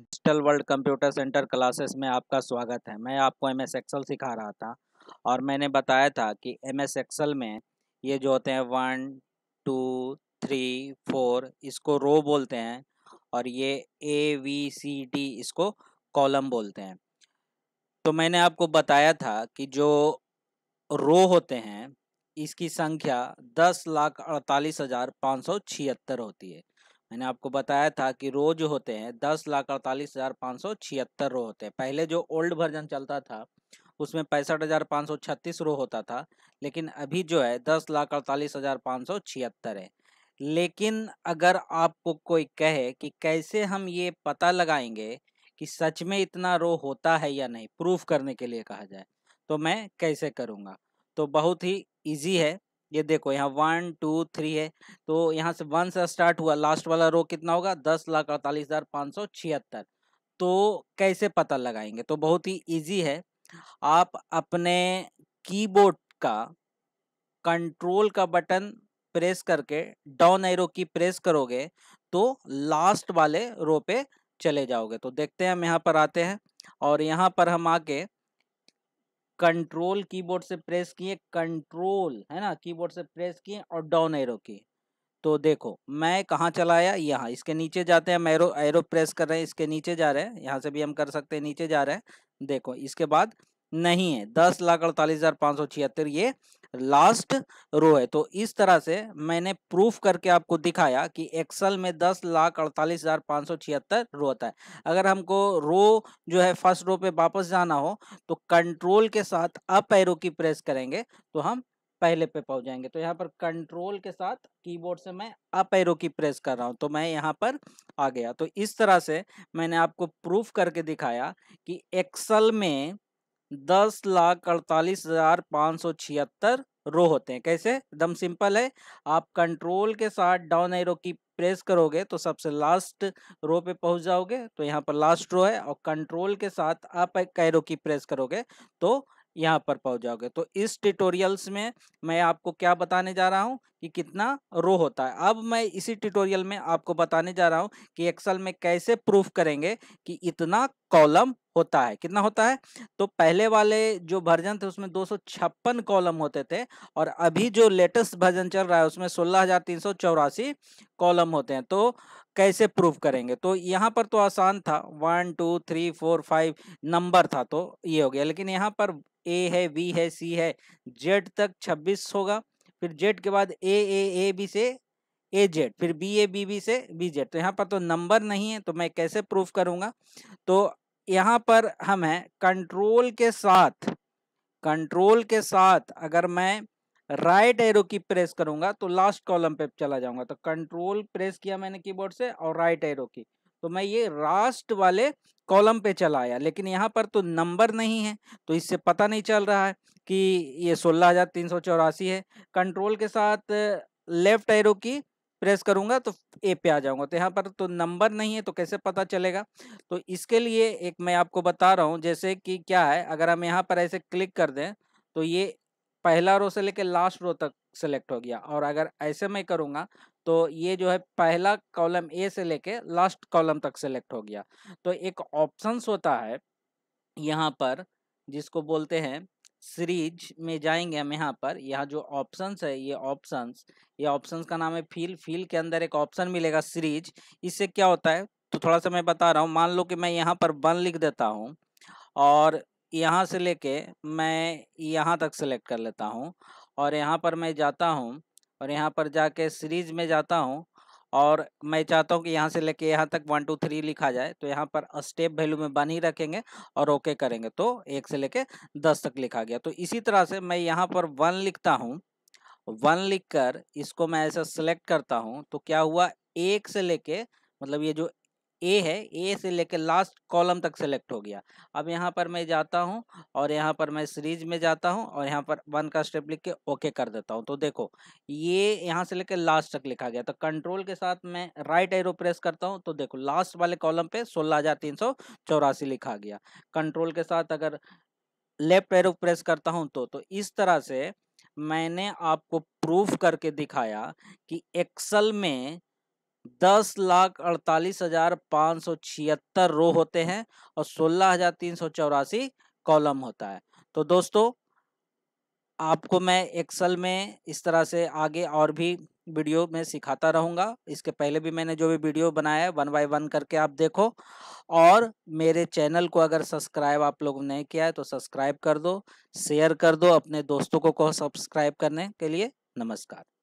digital world computer centre classes में आपका स्वागत है मैं आपको एम एस एक्सल सिखा रहा था और मैंने बताया था कि एम एस एक्सल में ये जो होते हैं वन टू थ्री फोर इसको रो बोलते हैं और ये ए वी सी डी इसको कॉलम बोलते हैं तो मैंने आपको बताया था कि जो रो होते हैं इसकी संख्या दस लाख अड़तालीस हज़ार पाँच सौ छिहत्तर होती है मैंने आपको बताया था कि रो जो होते हैं दस लाख अड़तालीस हज़ार पाँच सौ छिहत्तर रो होते हैं पहले जो ओल्ड वर्जन चलता था उसमें पैंसठ हज़ार पाँच सौ छत्तीस रो होता था लेकिन अभी जो है दस लाख अड़तालीस हज़ार पाँच सौ छिहत्तर है लेकिन अगर आपको कोई कहे कि कैसे हम ये पता लगाएंगे कि सच में इतना रो होता है या नहीं प्रूफ करने के लिए कहा जाए तो मैं कैसे करूँगा तो बहुत ही ईजी है ये देखो यहाँ वन टू थ्री है तो यहाँ से वन से स्टार्ट हुआ लास्ट वाला रो कितना होगा दस लाख अड़तालीस हज़ार पाँच सौ छिहत्तर तो कैसे पता लगाएंगे तो बहुत ही इजी है आप अपने कीबोर्ड का कंट्रोल का बटन प्रेस करके डाउन एरो की प्रेस करोगे तो लास्ट वाले रो पे चले जाओगे तो देखते हैं हम यहाँ पर आते हैं और यहाँ पर हम आके कंट्रोल कीबोर्ड से प्रेस किए कंट्रोल है ना कीबोर्ड से प्रेस किए और डाउन एरो किए तो देखो मैं कहाँ चलाया यहाँ इसके नीचे जाते हैं हम एरो एरो प्रेस कर रहे हैं इसके नीचे जा रहे हैं यहाँ से भी हम कर सकते हैं नीचे जा रहे हैं देखो इसके बाद नहीं है दस लाख अड़तालीस हज़ार पाँच सौ छिहत्तर ये लास्ट रो है तो इस तरह से मैंने प्रूफ करके आपको दिखाया कि एक्सल में दस लाख अड़तालीस हज़ार पाँच सौ छिहत्तर रो होता है अगर हमको रो जो है फर्स्ट रो पे वापस जाना हो तो कंट्रोल के साथ अप एरो की प्रेस करेंगे तो हम पहले पे पहुंच जाएंगे तो यहाँ पर कंट्रोल के साथ कीबोर्ड से मैं अप एरो की प्रेस कर रहा हूँ तो मैं यहाँ पर आ गया तो इस तरह से मैंने आपको प्रूफ करके दिखाया कि एक्सल में दस लाख अड़तालीस हजार पाँच सौ छिहत्तर रो होते हैं कैसे एकदम सिंपल है आप कंट्रोल के साथ डाउन एरो की प्रेस करोगे तो सबसे लास्ट रो पे पहुंच जाओगे तो यहाँ पर लास्ट रो है और कंट्रोल के साथ आप एक एरो की प्रेस करोगे तो यहाँ पर पहुँच जाओगे तो इस ट्यूटोरियल्स में मैं आपको क्या बताने जा रहा हूँ कि कितना रो होता है अब मैं इसी ट्यूटोरियल में आपको बताने जा रहा हूँ कि एक्सल में कैसे प्रूफ करेंगे कि इतना कॉलम होता है कितना होता है तो पहले वाले जो भर्जन थे उसमें दो कॉलम होते थे और अभी जो लेटेस्ट भर्जन चल रहा है उसमें सोलह कॉलम होते हैं तो कैसे प्रूव करेंगे तो यहाँ पर तो आसान था one two three four five number था तो ये हो गया लेकिन यहाँ पर ए है बी है सी है जेड तक छब्बीस होगा फिर जेड के बाद ए ए ए बी से ए जेड फिर बी ए बी बी से बी जेड तो यहाँ पर तो नंबर नहीं है तो मैं कैसे प्रूफ करूँगा तो यहाँ पर हम हैं कंट्रोल के साथ कंट्रोल के साथ अगर मैं राइट एरो की प्रेस करूंगा तो लास्ट कॉलम पे चला जाऊंगा तो कंट्रोल प्रेस किया मैंने कीबोर्ड से और राइट एरो की तो मैं ये लास्ट वाले कॉलम पे चला आया लेकिन यहाँ पर तो नंबर नहीं है तो इससे पता नहीं चल रहा है कि ये सोलह हज़ार तीन सौ चौरासी है कंट्रोल के साथ लेफ्ट एरो की प्रेस करूंगा तो ए पे आ जाऊँगा तो यहाँ पर तो नंबर नहीं है तो कैसे पता चलेगा तो इसके लिए एक मैं आपको बता रहा हूँ जैसे कि क्या है अगर हम यहाँ पर ऐसे क्लिक कर दें तो ये पहला रो से लेकर लास्ट रो तक सेलेक्ट हो गया और अगर ऐसे मैं करूँगा तो ये जो है पहला कॉलम ए से लेके लास्ट कॉलम तक सेलेक्ट हो गया तो एक ऑप्शंस होता है यहाँ पर जिसको बोलते हैं सीरीज में जाएंगे हम यहाँ पर यहाँ जो ऑप्शंस है ये ऑप्शंस ये ऑप्शंस का नाम है फील फील के अंदर एक ऑप्शन मिलेगा सीरीज इससे क्या होता है तो थोड़ा सा मैं बता रहा हूँ मान लो कि मैं यहाँ पर वन लिख देता हूँ और यहाँ से लेके मैं यहाँ तक सेलेक्ट कर लेता हूँ और यहाँ पर मैं जाता हूँ और यहाँ पर जाके सीरीज में जाता हूँ और मैं चाहता हूँ कि यहाँ से लेके यहाँ तक वन टू थ्री लिखा जाए तो यहाँ पर स्टेप वैल्यू में बन ही रखेंगे और ओके करेंगे तो एक से लेके दस तक लिखा गया तो इसी तरह से मैं यहाँ पर वन लिखता हूँ वन लिखकर इसको मैं ऐसा सेलेक्ट करता हूँ तो क्या हुआ एक से लेके मतलब ये जो ए है ए से लेकर लास्ट कॉलम तक सेलेक्ट हो गया अब यहाँ पर मैं जाता हूँ और यहाँ पर मैं सीरीज में जाता हूँ और यहाँ पर वन का स्टेप लिख के ओके कर देता हूँ तो देखो ये यहाँ से लेकर लास्ट तक लिखा गया तो कंट्रोल के साथ मैं राइट एरो प्रेस करता हूँ तो देखो लास्ट वाले कॉलम पे सोलह लिखा गया कंट्रोल के साथ अगर लेफ्ट एरो प्रेस करता हूँ तो, तो इस तरह से मैंने आपको प्रूफ करके दिखाया कि एक्सल में दस लाख अड़तालीस हजार पाँच सौ छिहत्तर रो होते हैं और सोलह हजार तीन सौ चौरासी कॉलम होता है तो दोस्तों आपको मैं एक्सल में इस तरह से आगे और भी वीडियो में सिखाता रहूँगा इसके पहले भी मैंने जो भी वीडियो बनाया है वन बाय वन करके आप देखो और मेरे चैनल को अगर सब्सक्राइब आप लोगों ने किया है तो सब्सक्राइब कर दो शेयर कर दो अपने दोस्तों को कहो सब्सक्राइब करने के लिए नमस्कार